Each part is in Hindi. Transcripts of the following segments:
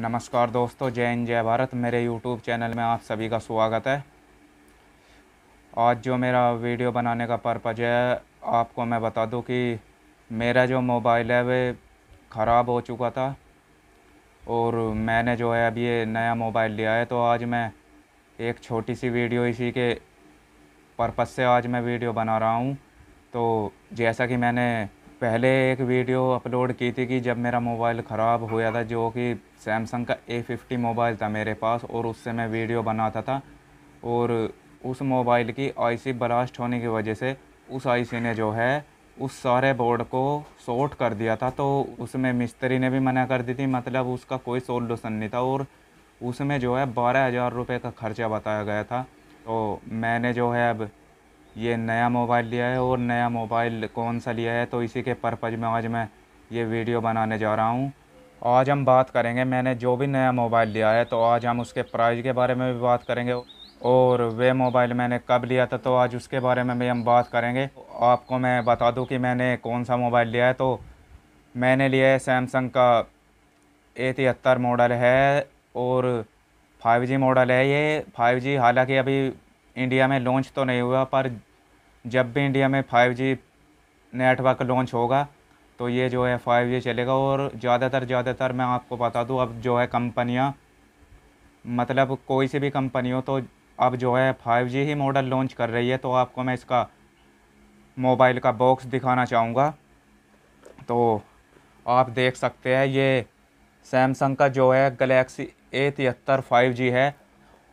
नमस्कार दोस्तों जय हिंद जय भारत मेरे यूट्यूब चैनल में आप सभी का स्वागत है आज जो मेरा वीडियो बनाने का पर्पज है आपको मैं बता दूं कि मेरा जो मोबाइल है वे ख़राब हो चुका था और मैंने जो है अभी ये नया मोबाइल लिया है तो आज मैं एक छोटी सी वीडियो इसी के पर्पज़ से आज मैं वीडियो बना रहा हूँ तो जैसा कि मैंने पहले एक वीडियो अपलोड की थी कि जब मेरा मोबाइल ख़राब हुआ था जो कि सैमसंग का ए फिफ्टी मोबाइल था मेरे पास और उससे मैं वीडियो बनाता था और उस मोबाइल की आईसी ब्लास्ट होने की वजह से उस आईसी ने जो है उस सारे बोर्ड को शॉर्ट कर दिया था तो उसमें मिस्त्री ने भी मना कर दी थी मतलब उसका कोई सोल्यूशन नहीं था और उसमें जो है बारह हज़ार रुपये का खर्चा बताया गया था तो मैंने जो है अब ये नया मोबाइल लिया है और नया मोबाइल कौन सा लिया है तो इसी के पर्पज़ में आज मैं ये वीडियो बनाने जा रहा हूँ आज हम बात करेंगे मैंने जो भी नया मोबाइल लिया है तो आज हम उसके प्राइस के बारे में भी बात करेंगे और वे मोबाइल मैंने कब लिया था तो आज उसके बारे में भी हम बात करेंगे आपको मैं बता दूं कि मैंने कौन सा मोबाइल लिया है तो मैंने लिया है सैमसंग का ए तिहत्तर मॉडल है और फाइव जी मॉडल है ये फाइव जी हालांकि अभी इंडिया में लॉन्च तो नहीं हुआ पर जब भी इंडिया में फाइव जी नेटवर्क लॉन्च होगा तो ये जो है फाइव जी चलेगा और ज़्यादातर ज़्यादातर मैं आपको बता दूँ अब जो है कंपनियाँ मतलब कोई सी भी कंपनी हो तो अब जो है फाइव जी ही मॉडल लॉन्च कर रही है तो आपको मैं इसका मोबाइल का बॉक्स दिखाना चाहूँगा तो आप देख सकते हैं ये सैमसंग का जो है गलेक्सी ए तिहत्तर फाइव जी है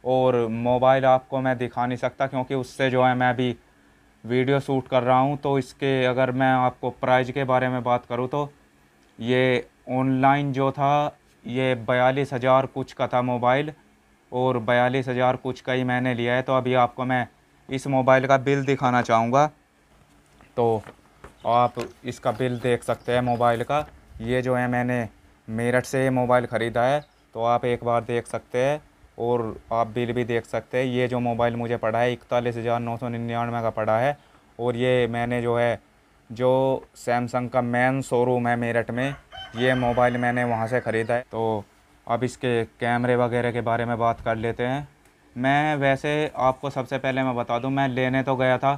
और मोबाइल आपको मैं दिखा नहीं सकता क्योंकि उससे जो है मैं अभी वीडियो शूट कर रहा हूँ तो इसके अगर मैं आपको प्राइज़ के बारे में बात करूँ तो ये ऑनलाइन जो था ये बयालीस हज़ार कुछ का था मोबाइल और बयालीस हज़ार कुछ का ही मैंने लिया है तो अभी आपको मैं इस मोबाइल का बिल दिखाना चाहूँगा तो आप इसका बिल देख सकते हैं मोबाइल का ये जो है मैंने मेरठ से ये मोबाइल ख़रीदा है तो आप एक बार देख सकते हैं और आप बिल भी देख सकते हैं ये जो मोबाइल मुझे पड़ा है इकतालीस हज़ार नौ सौ निन्यानवे का पड़ा है और ये मैंने जो है जो सैमसंग का मेन शोरूम है मेरठ में ये मोबाइल मैंने वहाँ से ख़रीदा है तो अब इसके कैमरे वगैरह के बारे में बात कर लेते हैं मैं वैसे आपको सबसे पहले मैं बता दूँ मैं लेने तो गया था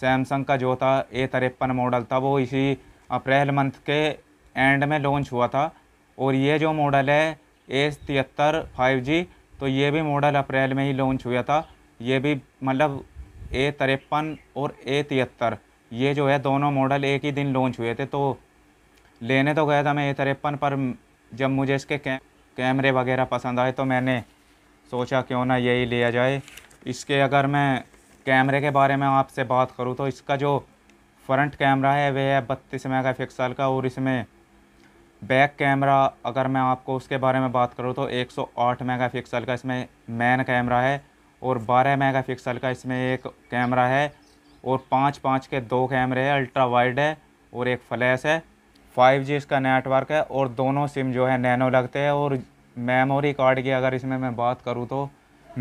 सैमसंग का जो था ए तिरपन मॉडल था वो इसी अप्रैल मंथ के एंड में लॉन्च हुआ था और ये जो मॉडल है ए तिहत्तर फाइव जी तो ये भी मॉडल अप्रैल में ही लॉन्च हुआ था ये भी मतलब ए तिरपन और ए तिहत्तर ये जो है दोनों मॉडल एक ही दिन लॉन्च हुए थे तो लेने तो गया था मैं ए तिरपन पर जब मुझे इसके कै, कैमरे वगैरह पसंद आए तो मैंने सोचा क्यों ना यही लिया जाए इसके अगर मैं कैमरे के बारे में आपसे बात करूँ तो इसका जो फ्रंट कैमरा है वह है बत्तीस मेगा पिक्सल का और इसमें बैक कैमरा अगर मैं आपको उसके बारे में बात करूँ तो 108 मेगापिक्सल का इसमें मैन कैमरा है और 12 मेगापिक्सल का इसमें एक कैमरा है और पाँच पाँच के दो कैमरे हैं अल्ट्रा वाइड है और एक फ्लैश है जी इसका नेटवर्क है और दोनों सिम जो है नैनो लगते हैं और मेमोरी कार्ड की अगर इसमें मैं बात करूँ तो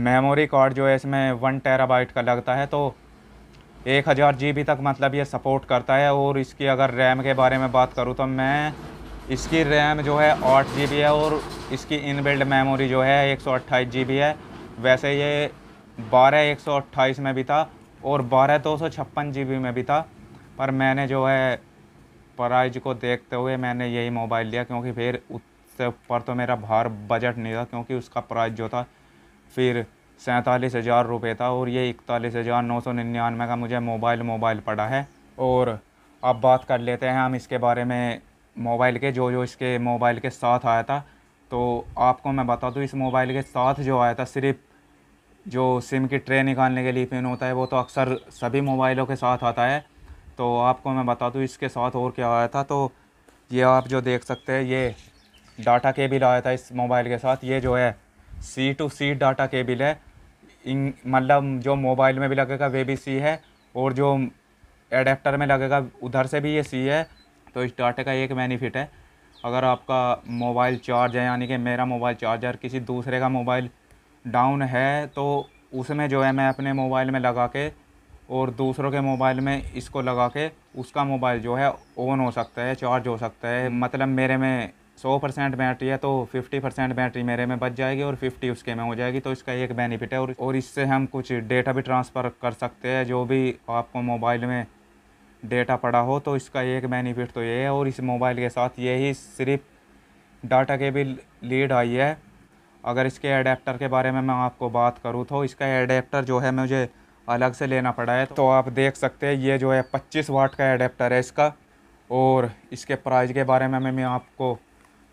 मेमोरी कार्ड जो है इसमें वन टेराबाइट का लगता है तो एक हज़ार जी तक मतलब ये सपोर्ट करता है और इसकी अगर रैम के बारे में बात करूँ तो मैं इसकी रैम जो है आठ जी है और इसकी इनबिल्ट मेमोरी जो है एक सौ है वैसे ये बारह एक सौ अट्ठाईस में भी था और बारह दो सौ छप्पन जी में भी था पर मैंने जो है प्राइज को देखते हुए मैंने यही मोबाइल लिया क्योंकि फिर उससे ऊपर तो मेरा भार बजट नहीं था क्योंकि उसका प्राइस जो था फिर सैंतालीस हज़ार रुपये था और ये इकतालीस हज़ार नौ सौ निन्यानवे का मुझे मोबाइल मोबाइल पड़ा है और अब बात कर लेते हैं हम इसके बारे में मोबाइल के जो जो इसके मोबाइल के साथ आया था तो आपको मैं बता दूँ इस मोबाइल के साथ जो आया था सिर्फ जो सिम की ट्रे निकालने के लिए पिन होता है वो तो अक्सर सभी मोबाइलों के साथ आता है तो आपको मैं बता दूँ इसके साथ और क्या आया था तो ये आप जो देख सकते हैं ये डाटा केबिल आया था इस मोबाइल के साथ ये जो है C to C data cable है मतलब जो मोबाइल में भी लगेगा वे भी सी है और जो एडेप्टर में लगेगा उधर से भी ये सी है तो इस डाटे का एक बेनिफिट है अगर आपका मोबाइल चार्ज है यानी कि मेरा मोबाइल चार्जर किसी दूसरे का मोबाइल डाउन है तो उसमें जो है मैं अपने मोबाइल में लगा के और दूसरों के मोबाइल में इसको लगा के उसका मोबाइल जो है ऑन हो सकता है चार्ज हो सकता है मतलब मेरे में सौ परसेंट बैटरी है तो फिफ्टी परसेंट बैटरी मेरे में बच जाएगी और फिफ्टी उसके में हो जाएगी तो इसका एक बेनिफिट है और और इससे हम कुछ डेटा भी ट्रांसफ़र कर सकते हैं जो भी आपको मोबाइल में डेटा पड़ा हो तो इसका एक बेनिफिट तो ये है और इस मोबाइल के साथ यही सिर्फ डाटा के भी लीड आई है अगर इसके एडेप्टर के बारे में मैं आपको बात करूँ तो इसका एडेप्टर जो है मुझे अलग से लेना पड़ा है तो आप देख सकते हैं ये जो है पच्चीस वाट का एडेप्टर है इसका और इसके प्राइस के बारे में मैं आपको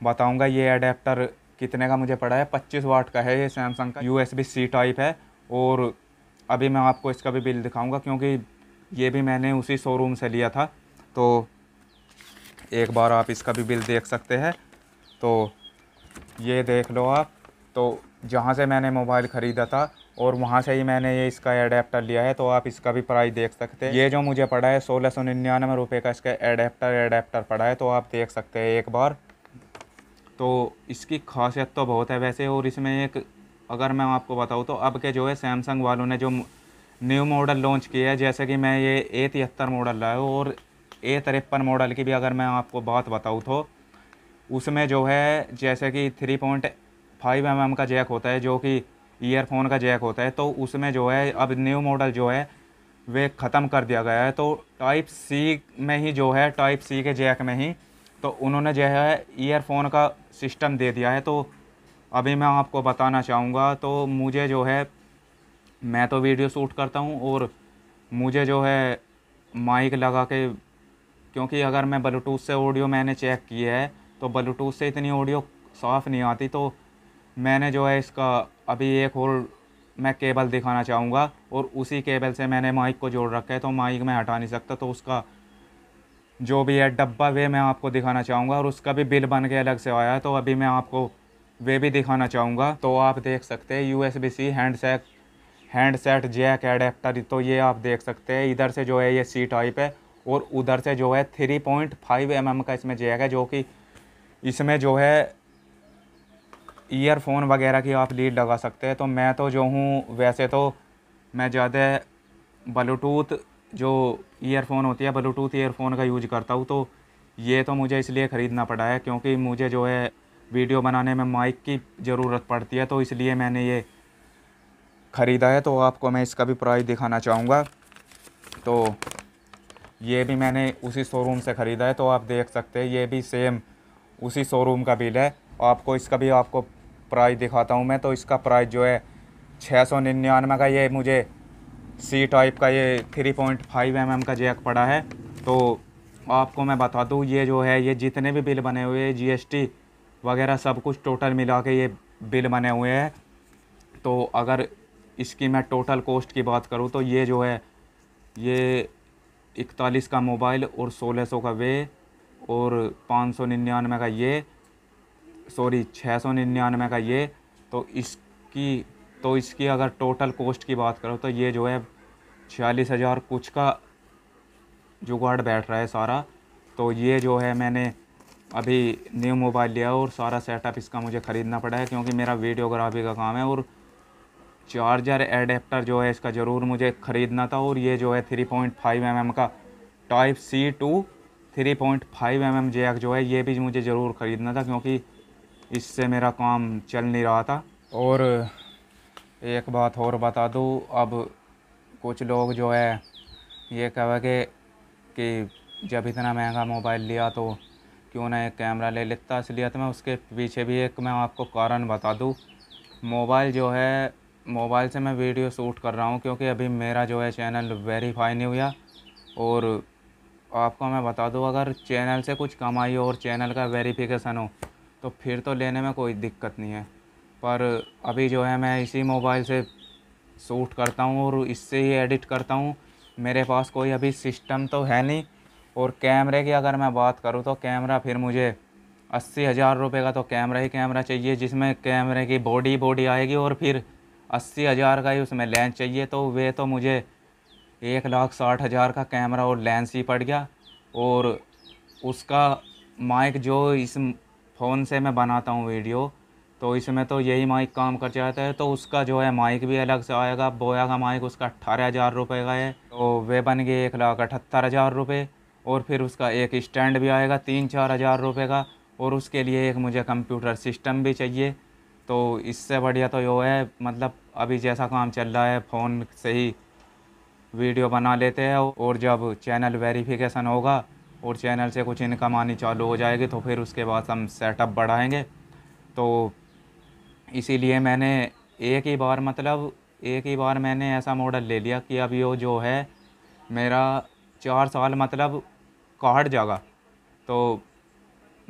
बताऊंगा ये एडेप्टर कितने का मुझे पड़ा है पच्चीस वाट का है ये सैमसंग का यू एस सी टाइप है और अभी मैं आपको इसका भी बिल दिखाऊंगा क्योंकि ये भी मैंने उसी शोरूम से लिया था तो एक बार आप इसका भी बिल देख सकते हैं तो ये देख लो आप तो जहाँ से मैंने मोबाइल ख़रीदा था और वहाँ से ही मैंने ये इसका एडेप्टर लिया है तो आप इसका भी प्राइस देख सकते हैं ये जो मुझे पड़ा है सोलह सौ निन्यानवे रुपये का इसका एडेप्टर एडेप्टर पड़ा है तो आप देख सकते हैं एक बार तो इसकी खासियत तो बहुत है वैसे और इसमें एक अगर मैं आपको बताऊँ तो अब के जो है सैमसंग वालों ने जो न्यू मॉडल लॉन्च किया है जैसे कि मैं ये ए तिहत्तर मॉडल लाया और ए तिरपन मॉडल की भी अगर मैं आपको बात बताऊँ तो उसमें जो है जैसे कि three point five M M का जैक होता है जो कि ईयरफोन का जैक होता है तो उसमें जो है अब न्यू मॉडल जो है वे ख़त्म कर दिया गया है तो टाइप सी में ही जो है टाइप सी के जैक में ही तो उन्होंने जो है ईयरफोन का सिस्टम दे दिया है तो अभी मैं आपको बताना चाहूँगा तो मुझे जो है मैं तो वीडियो शूट करता हूँ और मुझे जो है माइक लगा के क्योंकि अगर मैं ब्लूटूथ से ऑडियो मैंने चेक किया है तो ब्लूटूथ से इतनी ऑडियो साफ़ नहीं आती तो मैंने जो है इसका अभी एक और मैं केबल दिखाना चाहूँगा और उसी केबल से मैंने माइक को जोड़ रखा है तो माइक मैं हटा नहीं सकता तो उसका जो भी है डब्बा वे मैं आपको दिखाना चाहूँगा और उसका भी बिल बन के अलग से आया है तो अभी मैं आपको वे भी दिखाना चाहूँगा तो आप देख सकते हैं U S B C handset handset jack adapter तो ये आप देख सकते हैं इधर से जो है ये सी टाइप है और उधर से जो है थ्री पॉइंट फाइव एम का इसमें जैक है जो कि इसमें जो है ईयरफोन वगैरह की आप लीड लगा सकते हैं तो मैं तो जो हूँ वैसे तो मैं ज़्यादा ब्लूटूथ जो ईयरफोन होती है ब्लूटूथ ईयरफोन का यूज करता हूँ तो ये तो मुझे इसलिए ख़रीदना पड़ा है क्योंकि मुझे जो है वीडियो बनाने में माइक की ज़रूरत पड़ती है तो इसलिए मैंने ये ख़रीदा है तो आपको मैं इसका भी प्राइस दिखाना चाहूँगा तो ये भी मैंने उसी शोरूम से ख़रीदा है तो आप देख सकते हैं ये भी सेम उसी शोरूम का बिल है आपको इसका भी आपको प्राइस दिखाता हूँ मैं तो इसका प्राइस जो है छः सौ निन्यानवे का ये मुझे सी टाइप का ये three point five M M का जैक पड़ा है तो आपको मैं बता दूँ ये जो है ये जितने भी बिल बने हुए हैं जीएसटी वगैरह सब कुछ टोटल मिला के ये बिल बने हुए हैं तो अगर इसकी मैं टोटल कॉस्ट की बात करूँ तो ये जो है ये इकतालीस का मोबाइल और सोलह सौ का वे और पाँच सौ निन्यानवे का ये सॉरी छः सौ निन्यानवे का ये तो इसकी तो इसकी अगर टोटल कॉस्ट की बात करो तो ये जो है छियालीस हज़ार कुछ का जुगाड़ बैठ रहा है सारा तो ये जो है मैंने अभी न्यू मोबाइल लिया और सारा सेटअप इसका मुझे ख़रीदना पड़ा है क्योंकि मेरा वीडियोग्राफी का काम है और चार्जर एडेप्टर जो है इसका ज़रूर मुझे ख़रीदना था और ये जो है three point five M M का type C to three point five M M jack जो है ये भी मुझे ज़रूर ख़रीदना था क्योंकि इससे मेरा काम चल नहीं रहा था और एक बात और बता दूँ अब कुछ लोग जो है ये कहेंगे कि जब इतना महंगा मोबाइल लिया तो क्यों ना एक कैमरा ले लेता इसलिए तो मैं उसके पीछे भी एक मैं आपको कारण बता दूँ मोबाइल जो है मोबाइल से मैं वीडियो शूट कर रहा हूँ क्योंकि अभी मेरा जो है चैनल वेरीफाई नहीं हुआ और आपको मैं बता दूँ अगर चैनल से कुछ कमाई हो और चैनल का वेरीफिकेशन हो तो फिर तो लेने में कोई दिक्कत नहीं है पर अभी जो है मैं इसी मोबाइल से शूट करता हूँ और इससे ही एडिट करता हूँ मेरे पास कोई अभी सिस्टम तो है नहीं और कैमरे की अगर मैं बात करूँ तो कैमरा फिर मुझे अस्सी हज़ार रुपये का तो कैमरा ही कैमरा चाहिए जिसमें कैमरे की बॉडी बॉडी आएगी और फिर अस्सी हज़ार का ही उसमें लेंस चाहिए तो वे तो मुझे एक लाख साठ हज़ार का कैमरा और लेंस ही पड़ गया और उसका माइक जो इस फ़ोन से मैं बनाता हूँ वीडियो तो इसमें तो यही माइक काम कर जाता है तो उसका जो है माइक भी अलग से आएगा बोया का माइक उसका अट्ठारह हज़ार रुपये का है तो वे बन गए एक लाख अठहत्तर हज़ार रुपये और फिर उसका एक स्टैंड भी आएगा तीन चार हज़ार रुपये का और उसके लिए एक मुझे कंप्यूटर सिस्टम भी चाहिए तो इससे बढ़िया तो यो है मतलब अभी जैसा काम चल रहा है फ़ोन से ही वीडियो बना लेते हैं और जब चैनल वेरिफिकेशन होगा और चैनल से कुछ इनकम आनी चालू हो जाएगी तो फिर उसके बाद हम सेटअप बढ़ाएंगे तो इसीलिए मैंने एक ही बार मतलब एक ही बार मैंने ऐसा मॉडल ले लिया कि अब यो जो है मेरा चार साल मतलब काट जाएगा तो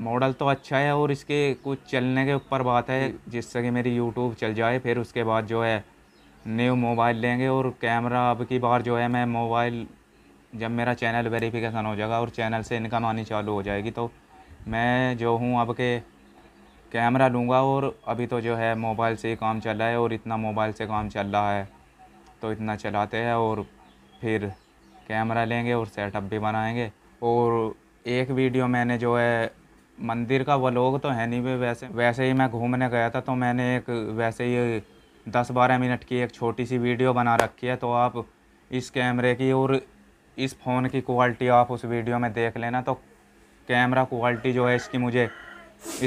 मॉडल तो अच्छा है और इसके कुछ चलने के ऊपर बात है जिससे कि मेरी यूट्यूब चल जाए फिर उसके बाद जो है न्यू मोबाइल लेंगे और कैमरा अब की बार जो है मैं मोबाइल जब मेरा चैनल वेरिफिकेशन हो जाएगा और चैनल से इनकम आनी चालू हो जाएगी तो मैं जो हूँ अब के कैमरा लूँगा और अभी तो जो है मोबाइल से ही काम चल रहा है और इतना मोबाइल से काम चल रहा है तो इतना चलाते हैं और फिर कैमरा लेंगे और सेटअप भी बनाएंगे और एक वीडियो मैंने जो है मंदिर का व्लॉग तो है नहीं वे वैसे वैसे ही मैं घूमने गया था तो मैंने एक वैसे ही दस बारह मिनट की एक छोटी सी वीडियो बना रखी है तो आप इस कैमरे की और इस फ़ोन की क्वालिटी आप उस वीडियो में देख लेना तो कैमरा क्वालिटी जो है इसकी मुझे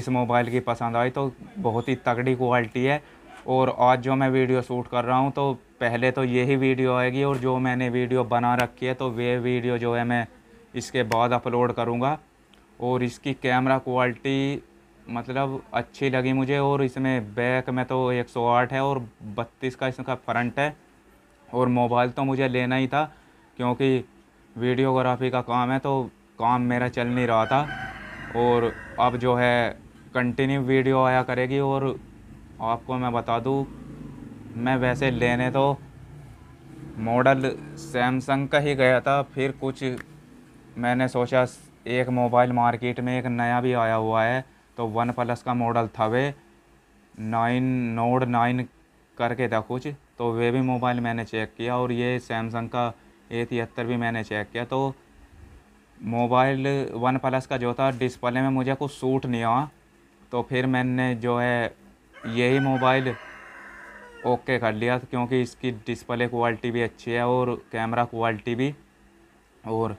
इस मोबाइल की पसंद आई तो बहुत ही तगड़ी क्वालिटी है और आज जो मैं वीडियो शूट कर रहा हूँ तो पहले तो यही वीडियो आएगी और जो मैंने वीडियो बना रखी है तो वे वीडियो जो है मैं इसके बाद अपलोड करूँगा और इसकी कैमरा क्वालिटी मतलब अच्छी लगी मुझे और इसमें बैक में तो 108 है और 32 का इसका फ्रंट है और मोबाइल तो मुझे लेना ही था क्योंकि वीडियोग्राफी का काम है तो काम मेरा चल नहीं रहा था और अब जो है कंटिन्यू वीडियो आया करेगी और आपको मैं बता दूँ मैं वैसे लेने तो मॉडल सैमसंग का ही गया था फिर कुछ मैंने सोचा एक मोबाइल मार्केट में एक नया भी आया हुआ है तो वन प्लस का मॉडल था वे नाइन नोड नाइन करके था कुछ तो वे भी मोबाइल मैंने चेक किया और ये सैमसंग का ए तिहत्तर भी मैंने चेक किया तो मोबाइल वन प्लस का जो था डिस्प्ले में मुझे कुछ सूट नहीं हुआ तो फिर मैंने जो है यही मोबाइल ओके कर लिया क्योंकि इसकी डिस्प्ले क्वालिटी भी अच्छी है और कैमरा क्वालिटी भी और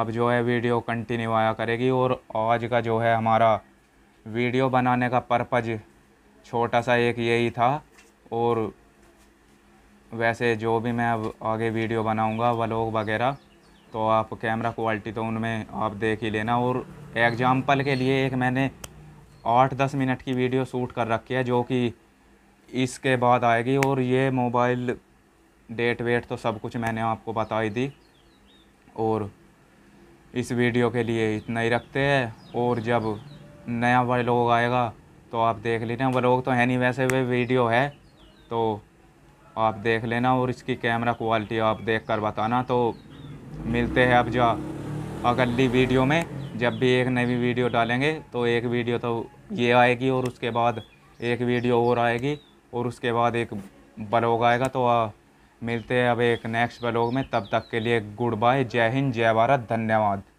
अब जो है वीडियो कंटिन्यू आया करेगी और आज का जो है हमारा वीडियो बनाने का पर्पज़ छोटा सा एक यही था और वैसे जो भी मैं अब आगे वीडियो बनाऊंगा व्लॉग वगैरह तो आप कैमरा क्वालिटी तो उनमें आप देख ही लेना और एग्ज़ाम्पल के लिए एक मैंने आठ दस मिनट की वीडियो शूट कर रखी है जो कि इसके बाद आएगी और ये मोबाइल डेट वेट तो सब कुछ मैंने आपको बताई दी और इस वीडियो के लिए इतना ही रखते हैं और जब नया व्लॉग आएगा तो आप देख लेना व्लॉग तो है नहीं वैसे वे वीडियो है तो आप देख लेना और इसकी कैमरा क्वालिटी आप देख कर बताना तो मिलते हैं अब जो अगली वीडियो में जब भी एक नई वीडियो डालेंगे तो एक वीडियो तो ये आएगी और उसके बाद एक वीडियो और आएगी और उसके बाद एक ब्लॉग आएगा तो आ, मिलते हैं अब एक नेक्स्ट ब्लॉग में तब तक के लिए गुड बाय जय हिंद जय भारत धन्यवाद